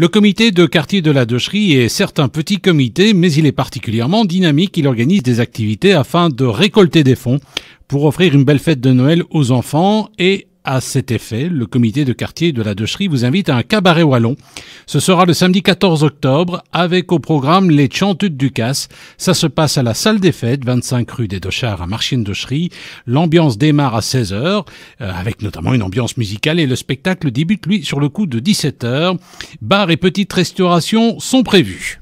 Le comité de quartier de la Docherie est certes un petit comité, mais il est particulièrement dynamique. Il organise des activités afin de récolter des fonds pour offrir une belle fête de Noël aux enfants et à cet effet, le comité de quartier de la Deucherie vous invite à un cabaret wallon. Ce sera le samedi 14 octobre avec au programme les Chantutes du Casse. Ça se passe à la salle des fêtes, 25 rue des Dochards à Marchienne-Deucherie. L'ambiance démarre à 16h euh, avec notamment une ambiance musicale et le spectacle débute lui sur le coup de 17h. Bar et petite restauration sont prévus.